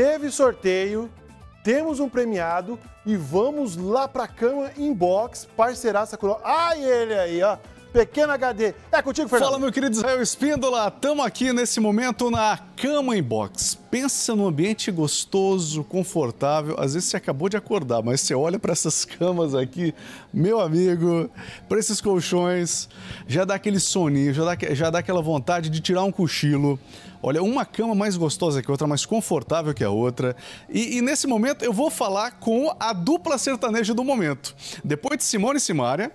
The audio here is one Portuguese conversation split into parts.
Teve sorteio, temos um premiado e vamos lá pra cama inbox, parceiraça Ai, ele aí, ó. Pequeno HD. É contigo, Fernando. Fala, meu querido Israel Espíndola. Estamos aqui nesse momento na Cama em Box. Pensa num ambiente gostoso, confortável. Às vezes você acabou de acordar, mas você olha para essas camas aqui, meu amigo, para esses colchões, já dá aquele soninho, já dá, já dá aquela vontade de tirar um cochilo. Olha, uma cama mais gostosa que a outra, mais confortável que a outra. E, e, nesse momento eu vou falar com a dupla sertaneja do momento. Depois de Simone e Simária,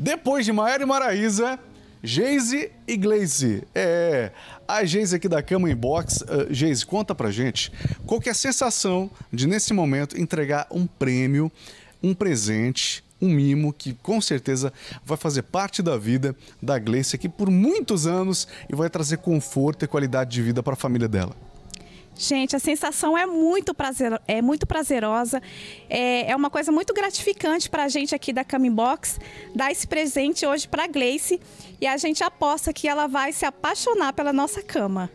depois de Maera e Maraísa, Geise e Glaze. É, a Geise aqui da Cama Inbox. Uh, eh, Geise, conta pra gente qual que é a sensação de, nesse momento, entregar um prêmio, um presente, um mimo que com certeza vai fazer parte da vida da Gleice aqui por muitos anos e vai trazer conforto e qualidade de vida para a família dela. Gente, a sensação é muito, prazer, é muito prazerosa. É, é uma coisa muito gratificante para a gente aqui da Camin Box dar esse presente hoje para a Gleice. E a gente aposta que ela vai se apaixonar pela nossa cama.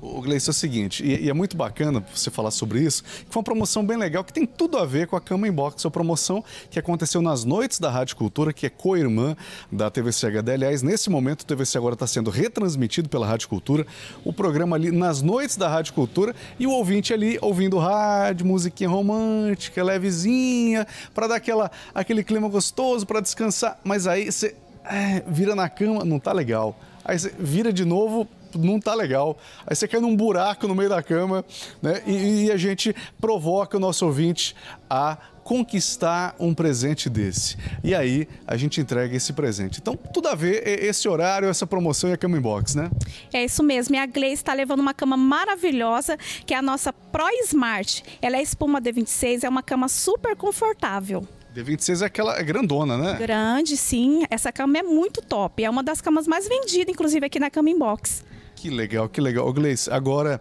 O Gleice, é o seguinte, e, e, é muito bacana você falar sobre isso, que foi uma promoção bem legal que tem tudo a ver com a Cama em Inbox, a promoção que aconteceu nas noites da Rádio Cultura, que é co-irmã da TVC HD. Aliás, nesse momento o TVC agora está sendo retransmitido pela Rádio Cultura, o programa ali nas noites da Rádio Cultura e o ouvinte ali ouvindo rádio, musiquinha romântica, levezinha, para dar aquela, aquele clima gostoso, para descansar. Mas aí você é, vira na cama, não tá legal. Aí você vira de novo, não tá legal. Aí você cai num buraco no meio da cama, né? E, e a gente provoca o nosso ouvinte a conquistar um presente desse. E aí a gente entrega esse presente. Então, tudo a ver esse horário, essa promoção e a Cama Inbox, né? É isso mesmo. E a Gleice está levando uma cama maravilhosa, que é a nossa Pro Smart. Ela é espuma D26, é uma cama super confortável. D26 é aquela é grandona, né? Grande, sim. Essa cama é muito top. É uma das camas mais vendidas, inclusive, aqui na Cama Inbox. Que legal, que legal. Ô, Gleice, agora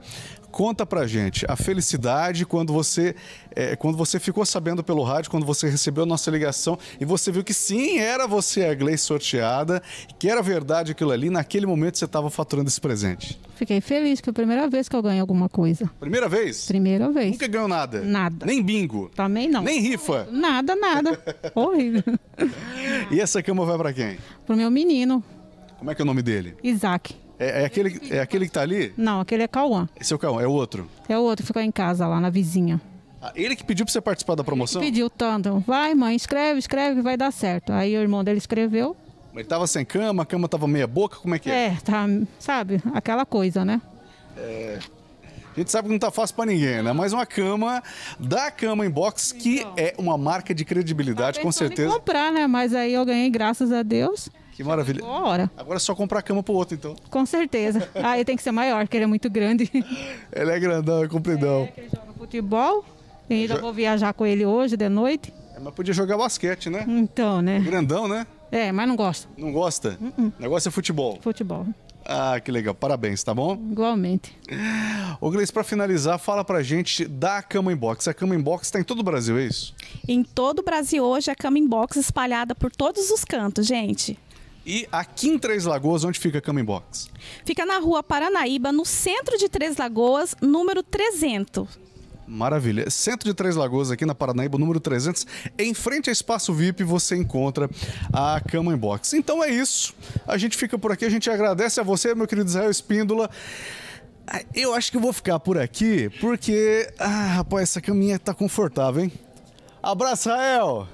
conta pra gente a felicidade quando você é, quando você ficou sabendo pelo rádio, quando você recebeu a nossa ligação e você viu que sim, era você a Gleice sorteada, que era verdade aquilo ali, naquele momento você estava faturando esse presente. Fiquei feliz, foi é a primeira vez que eu ganhei alguma coisa. Primeira vez? Primeira vez. Nunca ganhou nada? Nada. Nem bingo? Também não. Nem rifa? Nada, nada. Horrível. E essa cama vai para quem? Pro meu menino. Como é que é o nome dele? Isaac. É, é, aquele, é aquele que tá ali? Não, aquele é Cauã. Esse é o Cauã, é o outro? É o outro, ficou em casa lá na vizinha. Ah, ele que pediu pra você participar da promoção? Ele pediu tanto. Vai, mãe, escreve, escreve que vai dar certo. Aí o irmão dele escreveu. Mas ele tava sem cama, a cama tava meia boca, como é que é? É, tá, sabe, aquela coisa, né? É. A gente sabe que não tá fácil para ninguém, né? Mas uma cama da Cama Inbox, que então, é uma marca de credibilidade, com certeza. comprar, né? Mas aí eu ganhei, graças a Deus. Que maravilha. Boa hora. Agora é só comprar cama pro outro, então. Com certeza. Ah, ele tem que ser maior, porque ele é muito grande. ele é grandão, é compridão. É, ele joga futebol. E ainda jo... vou viajar com ele hoje de noite. É, mas podia jogar basquete, né? Então, né? É grandão, né? É, mas não gosta. Não gosta? Uh uh-uh. -uh. O negócio é futebol. Futebol. Ah, que legal. Parabéns, tá bom? Igualmente. Ô, Gleice, para finalizar, fala pra gente da Cama Inbox. A Cama Inbox está em todo o Brasil, é isso? Em todo o Brasil hoje, a Cama Inbox espalhada por todos os cantos, gente. E aqui em Três Lagoas, onde fica a Cama Box? Fica na rua Paranaíba, no centro de Três Lagoas, número 300. Maravilha. Centro de Três Lagoas, aqui na Paranaíba, número 300. Em frente ao Espaço VIP, você encontra a Cama Inbox. Então é isso. A gente fica por aqui. A gente agradece a você, meu querido Israel Espíndola. Ah, eu acho que vou ficar por aqui, porque... Ah, rapaz, essa caminha tá confortável, hein? Abraço, Israel!